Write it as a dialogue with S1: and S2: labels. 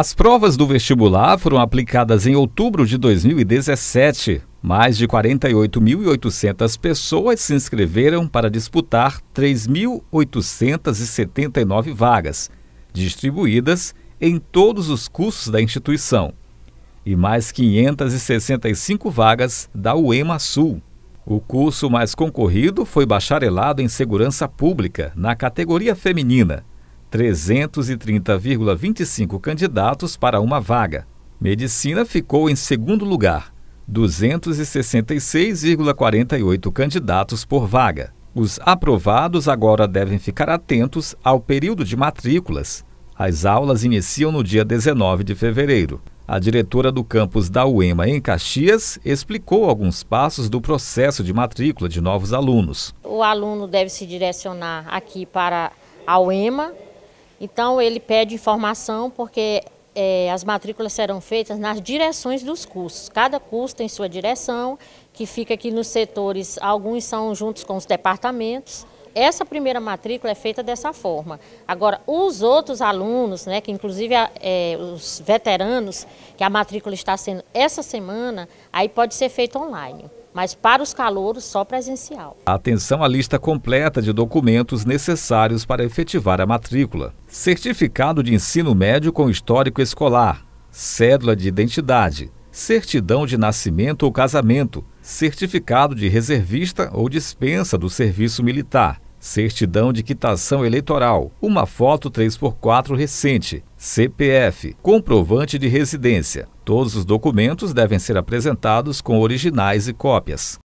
S1: As provas do vestibular foram aplicadas em outubro de 2017. Mais de 48.800 pessoas se inscreveram para disputar 3.879 vagas, distribuídas em todos os cursos da instituição, e mais 565 vagas da UEMA Sul. O curso mais concorrido foi Bacharelado em Segurança Pública, na categoria feminina, 330,25 candidatos para uma vaga. Medicina ficou em segundo lugar, 266,48 candidatos por vaga. Os aprovados agora devem ficar atentos ao período de matrículas. As aulas iniciam no dia 19 de fevereiro. A diretora do campus da UEMA em Caxias explicou alguns passos do processo de matrícula de novos alunos.
S2: O aluno deve se direcionar aqui para a UEMA, então, ele pede informação porque é, as matrículas serão feitas nas direções dos cursos. Cada curso tem sua direção, que fica aqui nos setores, alguns são juntos com os departamentos. Essa primeira matrícula é feita dessa forma. Agora, os outros alunos, né, que inclusive é, os veteranos, que a matrícula está sendo essa semana, aí pode ser feita online mas para os calouros só presencial.
S1: Atenção à lista completa de documentos necessários para efetivar a matrícula: certificado de ensino médio com histórico escolar, cédula de identidade, certidão de nascimento ou casamento, certificado de reservista ou dispensa do serviço militar, certidão de quitação eleitoral, uma foto 3x4 recente, CPF, comprovante de residência, Todos os documentos devem ser apresentados com originais e cópias